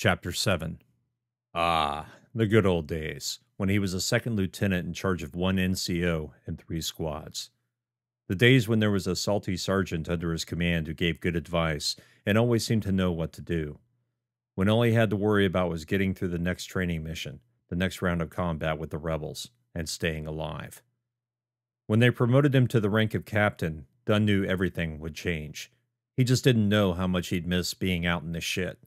Chapter 7 Ah, the good old days, when he was a second lieutenant in charge of one NCO and three squads. The days when there was a salty sergeant under his command who gave good advice and always seemed to know what to do. When all he had to worry about was getting through the next training mission, the next round of combat with the rebels, and staying alive. When they promoted him to the rank of captain, Dunn knew everything would change. He just didn't know how much he'd miss being out in the shit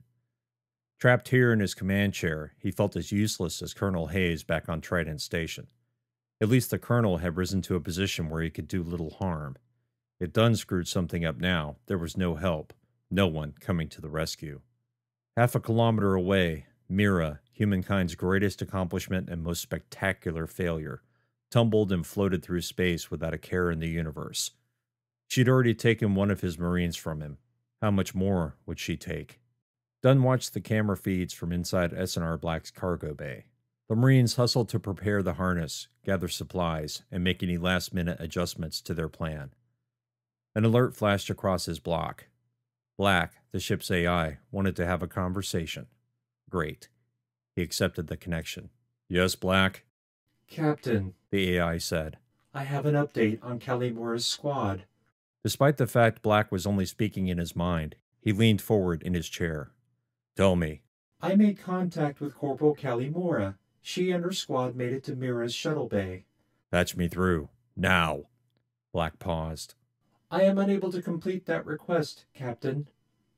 Trapped here in his command chair, he felt as useless as Colonel Hayes back on Trident Station. At least the colonel had risen to a position where he could do little harm. If Dunn screwed something up now, there was no help, no one coming to the rescue. Half a kilometer away, Mira, humankind's greatest accomplishment and most spectacular failure, tumbled and floated through space without a care in the universe. She'd already taken one of his Marines from him. How much more would she take? Dunn watched the camera feeds from inside SNR Black's cargo bay. The Marines hustled to prepare the harness, gather supplies, and make any last minute adjustments to their plan. An alert flashed across his block. Black, the ship's AI, wanted to have a conversation. Great. He accepted the connection. Yes, Black? Captain, the AI said. I have an update on Kelly squad. Despite the fact Black was only speaking in his mind, he leaned forward in his chair me. I made contact with Corporal Calimora. She and her squad made it to Mira's shuttle bay. Patch me through. Now. Black paused. I am unable to complete that request, Captain.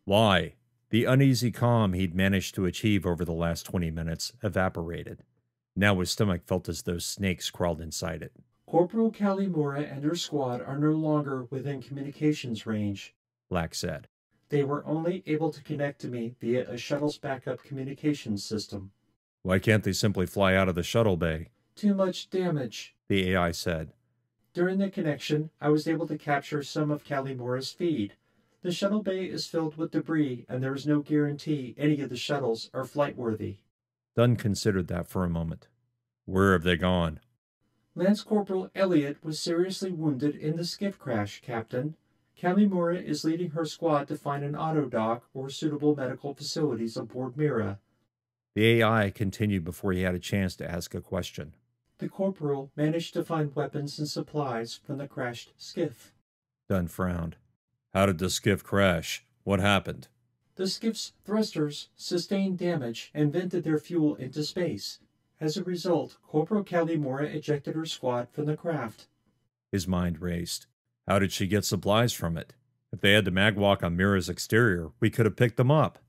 Why? The uneasy calm he'd managed to achieve over the last 20 minutes evaporated. Now his stomach felt as though snakes crawled inside it. Corporal Kalimura and her squad are no longer within communications range, Black said. They were only able to connect to me via a shuttle's backup communications system. Why can't they simply fly out of the shuttle bay? Too much damage, the AI said. During the connection, I was able to capture some of Calimora's feed. The shuttle bay is filled with debris, and there is no guarantee any of the shuttles are flight-worthy. Dunn considered that for a moment. Where have they gone? Lance Corporal Elliot was seriously wounded in the skiff crash, Captain. Kamimura is leading her squad to find an auto dock or suitable medical facilities aboard Mira. The AI continued before he had a chance to ask a question. The corporal managed to find weapons and supplies from the crashed skiff. Dunn frowned. How did the skiff crash? What happened? The skiff's thrusters sustained damage and vented their fuel into space. As a result, Corporal Mora ejected her squad from the craft. His mind raced. How did she get supplies from it? If they had to magwalk on Mira's exterior, we could have picked them up.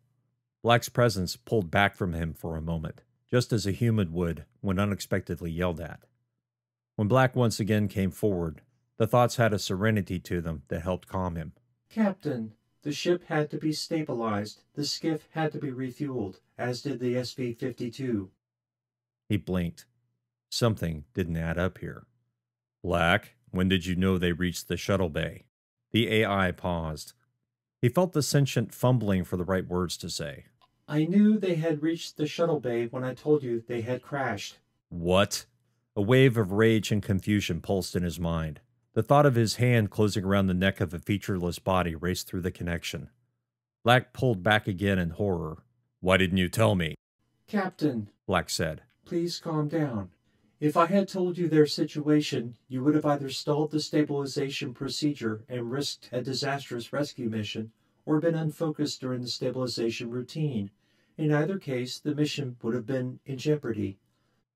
Black's presence pulled back from him for a moment, just as a human would when unexpectedly yelled at. When Black once again came forward, the thoughts had a serenity to them that helped calm him. Captain, the ship had to be stabilized, the skiff had to be refueled, as did the SV 52. He blinked. Something didn't add up here. Black, when did you know they reached the shuttle bay? The AI paused. He felt the sentient fumbling for the right words to say. I knew they had reached the shuttle bay when I told you they had crashed. What? A wave of rage and confusion pulsed in his mind. The thought of his hand closing around the neck of a featureless body raced through the connection. Black pulled back again in horror. Why didn't you tell me? Captain, Black said. Please calm down. If I had told you their situation, you would have either stalled the stabilization procedure and risked a disastrous rescue mission, or been unfocused during the stabilization routine. In either case, the mission would have been in jeopardy.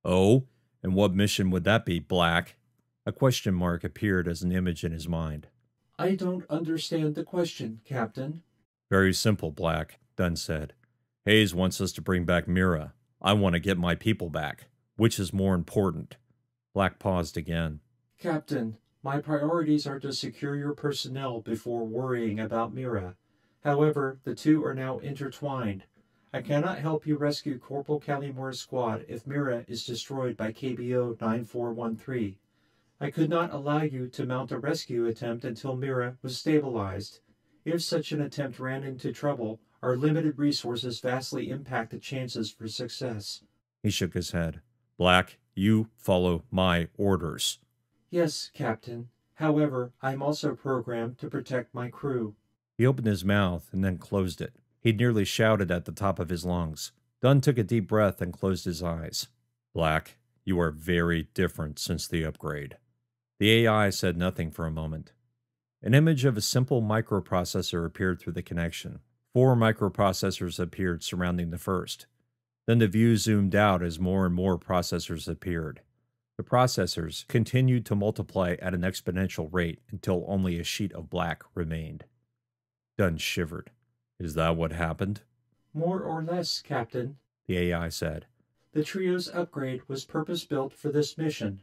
Oh, and what mission would that be, Black? A question mark appeared as an image in his mind. I don't understand the question, Captain. Very simple, Black, Dunn said. Hayes wants us to bring back Mira. I want to get my people back. Which is more important? Black paused again. Captain, my priorities are to secure your personnel before worrying about Mira. However, the two are now intertwined. I cannot help you rescue Corporal Callimore's squad if Mira is destroyed by KBO 9413. I could not allow you to mount a rescue attempt until Mira was stabilized. If such an attempt ran into trouble, our limited resources vastly impact the chances for success. He shook his head. Black, you follow my orders. Yes, Captain. However, I'm also programmed to protect my crew. He opened his mouth and then closed it. He nearly shouted at the top of his lungs. Dunn took a deep breath and closed his eyes. Black, you are very different since the upgrade. The AI said nothing for a moment. An image of a simple microprocessor appeared through the connection. Four microprocessors appeared surrounding the first. Then the view zoomed out as more and more processors appeared. The processors continued to multiply at an exponential rate until only a sheet of black remained. Dunn shivered. Is that what happened? More or less, Captain, the AI said. The trio's upgrade was purpose built for this mission.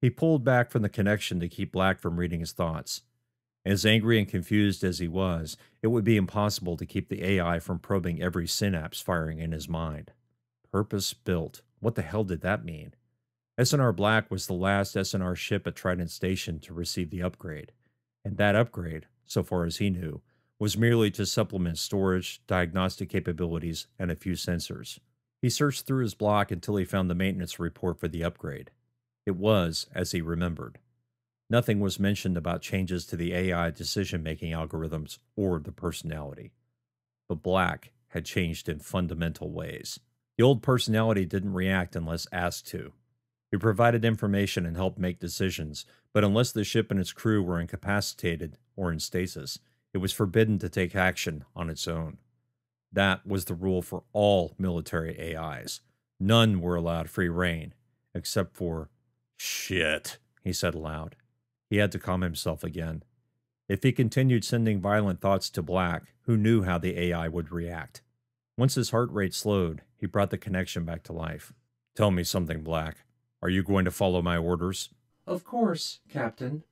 He pulled back from the connection to keep Black from reading his thoughts. As angry and confused as he was, it would be impossible to keep the AI from probing every synapse firing in his mind purpose built. What the hell did that mean? SNR Black was the last SNR ship at Trident Station to receive the upgrade, and that upgrade, so far as he knew, was merely to supplement storage, diagnostic capabilities, and a few sensors. He searched through his block until he found the maintenance report for the upgrade. It was as he remembered. Nothing was mentioned about changes to the AI decision making algorithms or the personality. But Black had changed in fundamental ways. The old personality didn't react unless asked to. It provided information and helped make decisions, but unless the ship and its crew were incapacitated or in stasis, it was forbidden to take action on its own. That was the rule for all military AIs. None were allowed free reign, except for shit, he said aloud. He had to calm himself again. If he continued sending violent thoughts to Black, who knew how the AI would react? Once his heart rate slowed, he brought the connection back to life. Tell me something, Black. Are you going to follow my orders? Of course, Captain.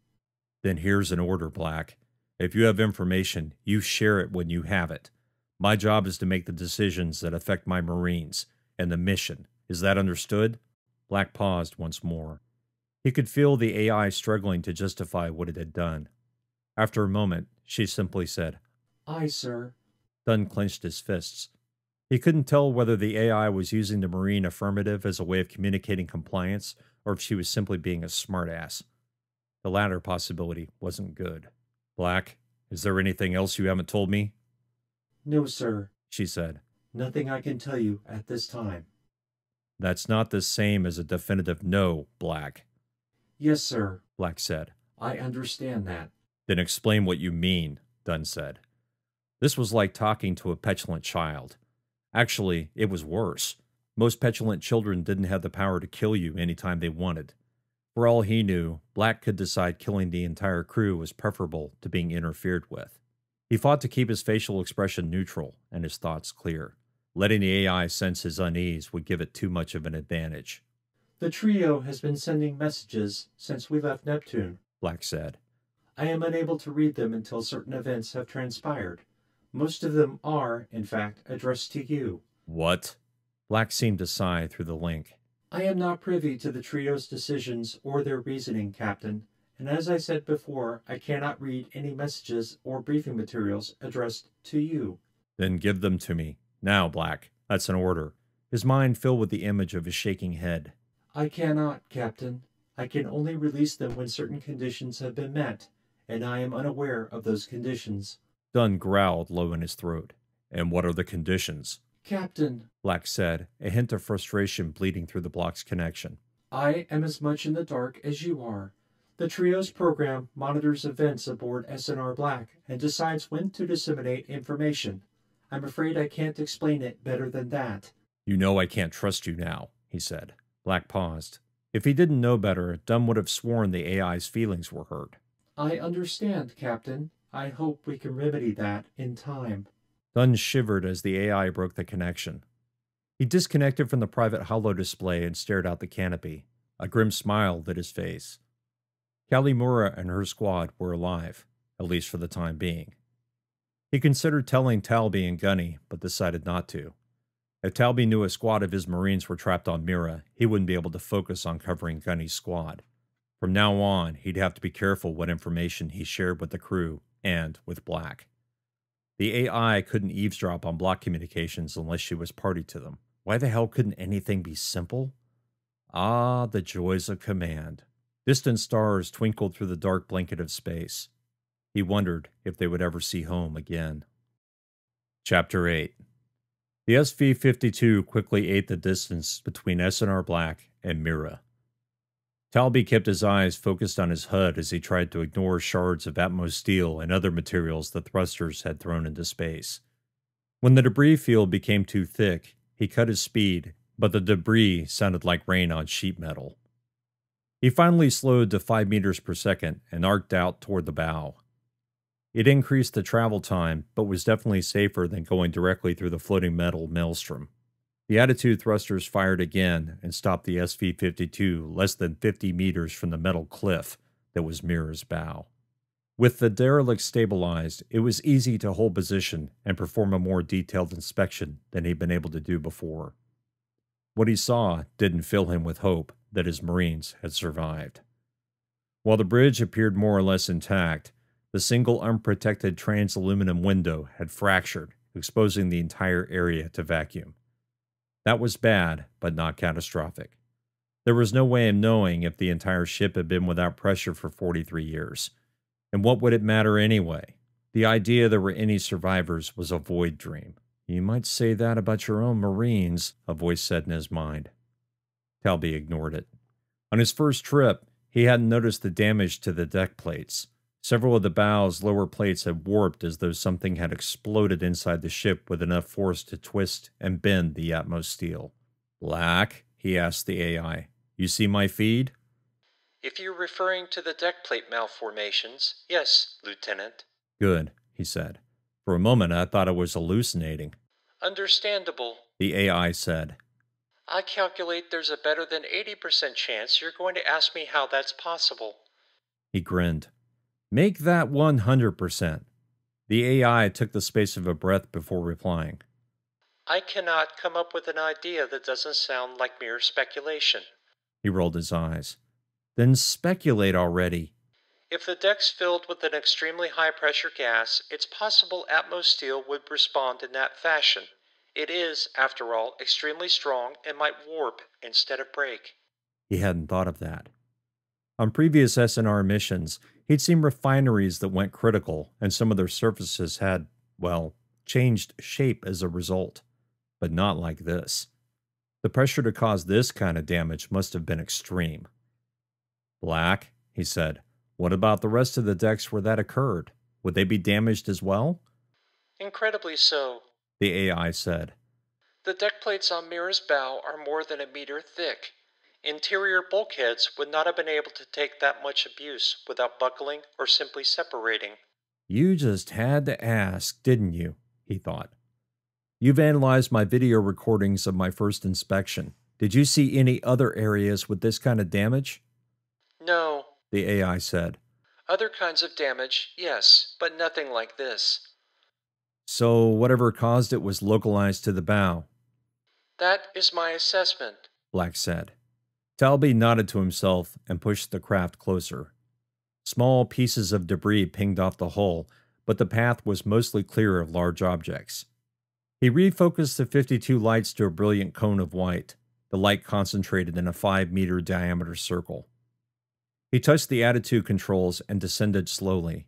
Then here's an order, Black. If you have information, you share it when you have it. My job is to make the decisions that affect my Marines and the mission. Is that understood? Black paused once more. He could feel the AI struggling to justify what it had done. After a moment, she simply said, Aye, sir. Dunn clenched his fists, he couldn't tell whether the AI was using the Marine affirmative as a way of communicating compliance or if she was simply being a smartass. The latter possibility wasn't good. Black, is there anything else you haven't told me? No, sir, she said. Nothing I can tell you at this time. That's not the same as a definitive no, Black. Yes, sir, Black said. I understand that. Then explain what you mean, Dunn said. This was like talking to a petulant child. Actually, it was worse. Most petulant children didn't have the power to kill you any time they wanted. For all he knew, Black could decide killing the entire crew was preferable to being interfered with. He fought to keep his facial expression neutral and his thoughts clear. Letting the AI sense his unease would give it too much of an advantage. The trio has been sending messages since we left Neptune, Black said. I am unable to read them until certain events have transpired. Most of them are, in fact, addressed to you. What? Black seemed to sigh through the link. I am not privy to the trio's decisions or their reasoning, Captain, and as I said before, I cannot read any messages or briefing materials addressed to you. Then give them to me. Now, Black. That's an order. His mind filled with the image of his shaking head. I cannot, Captain. I can only release them when certain conditions have been met, and I am unaware of those conditions. Dunn growled low in his throat. And what are the conditions? Captain, Black said, a hint of frustration bleeding through the block's connection. I am as much in the dark as you are. The Trio's program monitors events aboard SNR Black and decides when to disseminate information. I'm afraid I can't explain it better than that. You know I can't trust you now, he said. Black paused. If he didn't know better, Dunn would have sworn the AI's feelings were hurt. I understand, Captain, I hope we can remedy that in time. Dunn shivered as the AI broke the connection. He disconnected from the private halo display and stared out the canopy. A grim smile lit his face. Kalimura and her squad were alive, at least for the time being. He considered telling Talby and Gunny, but decided not to. If Talby knew a squad of his Marines were trapped on Mira, he wouldn't be able to focus on covering Gunny's squad. From now on, he'd have to be careful what information he shared with the crew and with Black. The AI couldn't eavesdrop on block communications unless she was party to them. Why the hell couldn't anything be simple? Ah, the joys of command. Distant stars twinkled through the dark blanket of space. He wondered if they would ever see home again. Chapter 8 The SV 52 quickly ate the distance between SNR Black and Mira. Talby kept his eyes focused on his HUD as he tried to ignore shards of Atmos steel and other materials the thrusters had thrown into space. When the debris field became too thick, he cut his speed, but the debris sounded like rain on sheet metal. He finally slowed to 5 meters per second and arced out toward the bow. It increased the travel time, but was definitely safer than going directly through the floating metal maelstrom. The attitude thrusters fired again and stopped the SV 52 less than 50 meters from the metal cliff that was Mira's bow. With the derelict stabilized, it was easy to hold position and perform a more detailed inspection than he'd been able to do before. What he saw didn't fill him with hope that his Marines had survived. While the bridge appeared more or less intact, the single unprotected transaluminum window had fractured, exposing the entire area to vacuum. That was bad, but not catastrophic. There was no way of knowing if the entire ship had been without pressure for 43 years. And what would it matter anyway? The idea there were any survivors was a void dream. You might say that about your own Marines, a voice said in his mind. Talby ignored it. On his first trip, he hadn't noticed the damage to the deck plates. Several of the bow's lower plates had warped as though something had exploded inside the ship with enough force to twist and bend the Atmos steel. Black, he asked the AI, you see my feed? If you're referring to the deck plate malformations, yes, Lieutenant. Good, he said. For a moment I thought I was hallucinating. Understandable, the AI said. I calculate there's a better than 80% chance you're going to ask me how that's possible. He grinned. Make that 100%. The AI took the space of a breath before replying. I cannot come up with an idea that doesn't sound like mere speculation. He rolled his eyes. Then speculate already. If the deck's filled with an extremely high pressure gas, it's possible Steel would respond in that fashion. It is, after all, extremely strong and might warp instead of break. He hadn't thought of that. On previous SNR missions, He'd seen refineries that went critical, and some of their surfaces had, well, changed shape as a result. But not like this. The pressure to cause this kind of damage must have been extreme. Black, he said, what about the rest of the decks where that occurred? Would they be damaged as well? Incredibly so, the AI said. The deck plates on Mira's bow are more than a meter thick, Interior bulkheads would not have been able to take that much abuse without buckling or simply separating. You just had to ask, didn't you? He thought. You've analyzed my video recordings of my first inspection. Did you see any other areas with this kind of damage? No, the AI said. Other kinds of damage, yes, but nothing like this. So, whatever caused it was localized to the bow. That is my assessment, Black said. Talby nodded to himself and pushed the craft closer. Small pieces of debris pinged off the hull, but the path was mostly clear of large objects. He refocused the 52 lights to a brilliant cone of white, the light concentrated in a 5 meter diameter circle. He touched the attitude controls and descended slowly.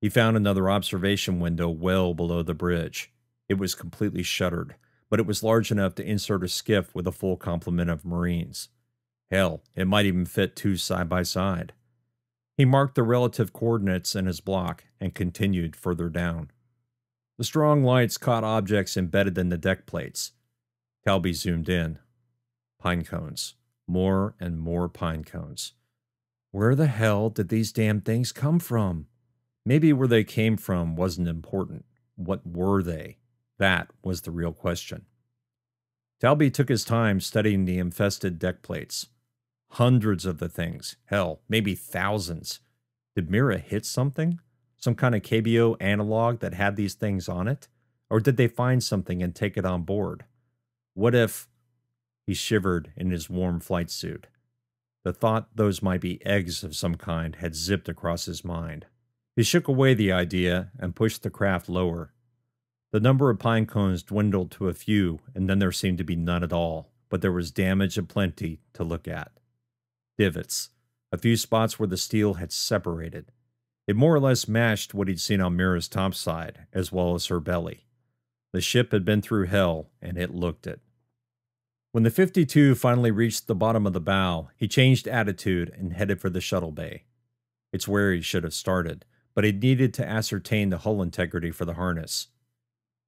He found another observation window well below the bridge. It was completely shuttered, but it was large enough to insert a skiff with a full complement of Marines. Hell, it might even fit two side by side. He marked the relative coordinates in his block and continued further down. The strong lights caught objects embedded in the deck plates. Calby zoomed in. Pine cones. More and more pine cones. Where the hell did these damn things come from? Maybe where they came from wasn't important. What were they? That was the real question. Talby took his time studying the infested deck plates, hundreds of the things, hell, maybe thousands. Did Mira hit something? Some kind of KBO analog that had these things on it? Or did they find something and take it on board? What if he shivered in his warm flight suit? The thought those might be eggs of some kind had zipped across his mind. He shook away the idea and pushed the craft lower. The number of pine cones dwindled to a few, and then there seemed to be none at all, but there was damage aplenty to look at divots, a few spots where the steel had separated. It more or less matched what he'd seen on Mira's topside, as well as her belly. The ship had been through hell, and it looked it. When the 52 finally reached the bottom of the bow, he changed attitude and headed for the shuttle bay. It's where he should have started, but he needed to ascertain the hull integrity for the harness.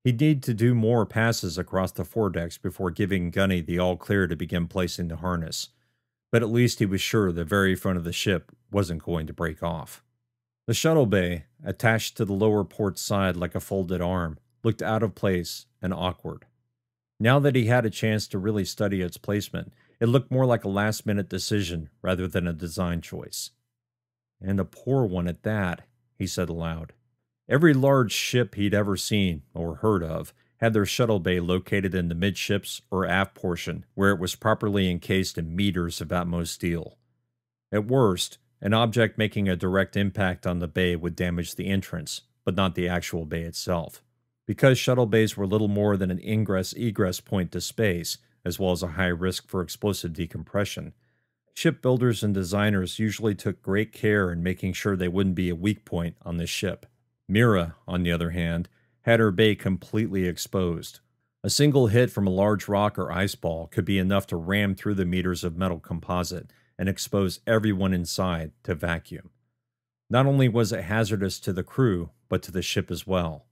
He'd need to do more passes across the foredecks before giving Gunny the all clear to begin placing the harness but at least he was sure the very front of the ship wasn't going to break off. The shuttle bay, attached to the lower port side like a folded arm, looked out of place and awkward. Now that he had a chance to really study its placement, it looked more like a last minute decision rather than a design choice. And a poor one at that, he said aloud. Every large ship he'd ever seen or heard of had their shuttle bay located in the midships or aft portion, where it was properly encased in meters of Atmos steel. At worst, an object making a direct impact on the bay would damage the entrance, but not the actual bay itself. Because shuttle bays were little more than an ingress egress point to space, as well as a high risk for explosive decompression, shipbuilders and designers usually took great care in making sure they wouldn't be a weak point on the ship. Mira, on the other hand, had her bay completely exposed. A single hit from a large rock or ice ball could be enough to ram through the meters of metal composite and expose everyone inside to vacuum. Not only was it hazardous to the crew, but to the ship as well.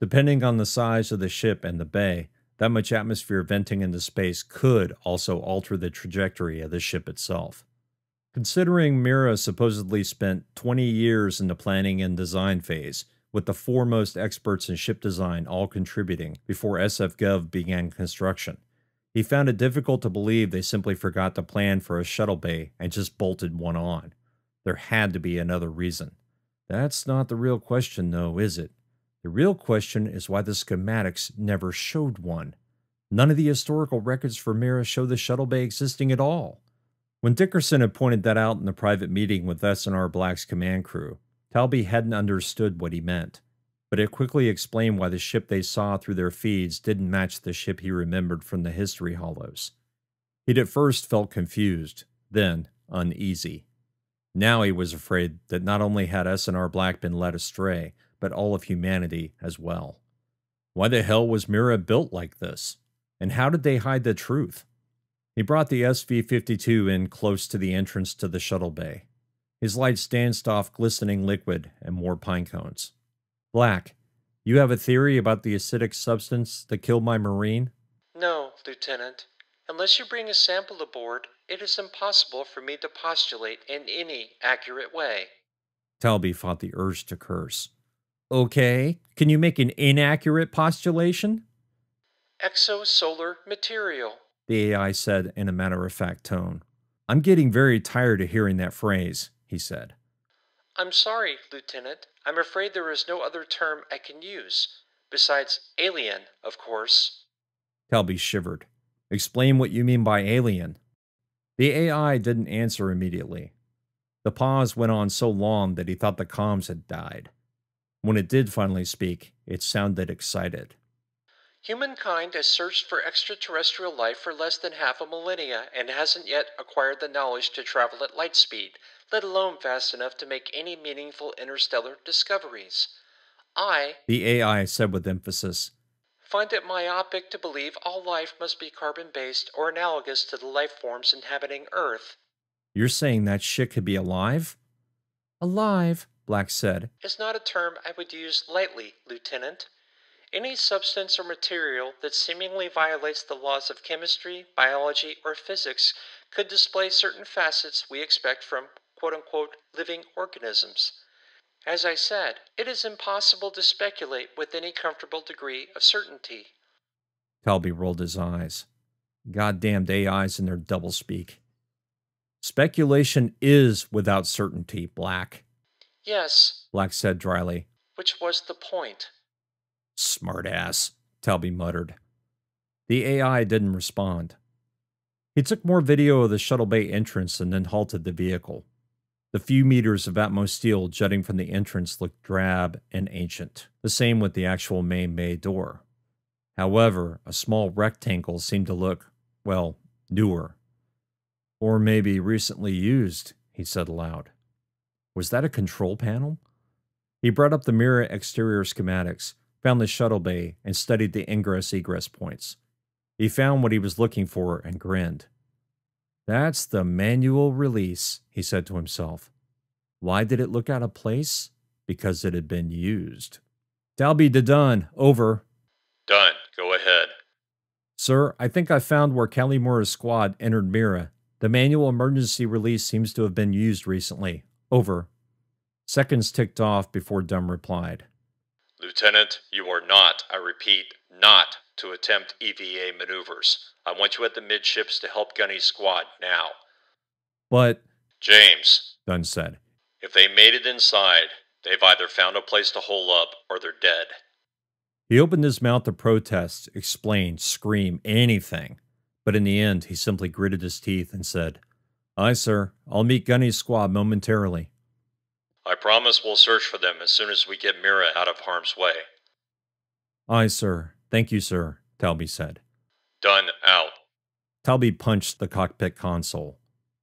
Depending on the size of the ship and the bay, that much atmosphere venting into space could also alter the trajectory of the ship itself. Considering Mira supposedly spent 20 years in the planning and design phase, with the foremost experts in ship design all contributing before SFGov began construction. He found it difficult to believe they simply forgot to plan for a shuttle bay and just bolted one on. There had to be another reason. That's not the real question, though, is it? The real question is why the schematics never showed one. None of the historical records for Mira show the shuttle bay existing at all. When Dickerson had pointed that out in the private meeting with SNR Black's command crew, Talby hadn't understood what he meant, but it quickly explained why the ship they saw through their feeds didn't match the ship he remembered from the history hollows. He'd at first felt confused, then uneasy. Now he was afraid that not only had and our Black been led astray, but all of humanity as well. Why the hell was Mira built like this? And how did they hide the truth? He brought the SV 52 in close to the entrance to the shuttle bay. His light danced off glistening liquid and more pine cones. Black, you have a theory about the acidic substance that killed my Marine? No, Lieutenant. Unless you bring a sample aboard, it is impossible for me to postulate in any accurate way. Talby fought the urge to curse. Okay, can you make an inaccurate postulation? Exosolar material, the AI said in a matter of fact tone. I'm getting very tired of hearing that phrase he said. I'm sorry, Lieutenant. I'm afraid there is no other term I can use. Besides alien, of course. Kelby shivered. Explain what you mean by alien. The AI didn't answer immediately. The pause went on so long that he thought the comms had died. When it did finally speak, it sounded excited. Humankind has searched for extraterrestrial life for less than half a millennia and hasn't yet acquired the knowledge to travel at light speed, let alone fast enough to make any meaningful interstellar discoveries. I, the AI said with emphasis, find it myopic to believe all life must be carbon based or analogous to the life forms inhabiting Earth. You're saying that shit could be alive? Alive, Black said. Is not a term I would use lightly, Lieutenant. Any substance or material that seemingly violates the laws of chemistry, biology, or physics could display certain facets we expect from quote unquote living organisms. As I said, it is impossible to speculate with any comfortable degree of certainty. Talby rolled his eyes. Goddamned AIs and their doublespeak. Speculation is without certainty, Black. Yes, Black said dryly. Which was the point. Smartass, Talby muttered. The AI didn't respond. He took more video of the shuttle bay entrance and then halted the vehicle. The few meters of Atmos steel jutting from the entrance looked drab and ancient, the same with the actual main bay door. However, a small rectangle seemed to look, well, newer. Or maybe recently used, he said aloud. Was that a control panel? He brought up the mirror exterior schematics, found the shuttle bay, and studied the ingress egress points. He found what he was looking for and grinned. That's the manual release, he said to himself. Why did it look out of place? Because it had been used. Dalby de Dunn, over. Done. Go ahead. Sir, I think I found where Kelly Moore's squad entered Mira. The manual emergency release seems to have been used recently. Over. Seconds ticked off before Dumb replied. Lieutenant, you are not, I repeat, not to attempt EVA maneuvers. I want you at the midships to help Gunny's squad now. But. James, Dunn said. If they made it inside, they've either found a place to hole up or they're dead. He opened his mouth to protest, explain, scream, anything. But in the end, he simply gritted his teeth and said, Aye, sir. I'll meet Gunny's squad momentarily. I promise we'll search for them as soon as we get Mira out of harm's way. Aye, sir, Thank you, sir, Talby said. Done out. Talby punched the cockpit console.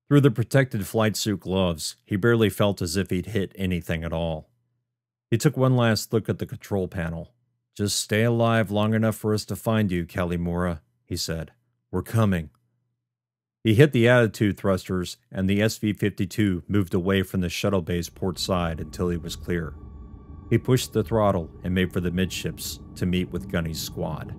Through the protected flight suit gloves, he barely felt as if he'd hit anything at all. He took one last look at the control panel. Just stay alive long enough for us to find you, Kalimura, he said. We're coming. He hit the attitude thrusters, and the SV 52 moved away from the shuttle bay's port side until he was clear. He pushed the throttle and made for the midships to meet with Gunny's squad.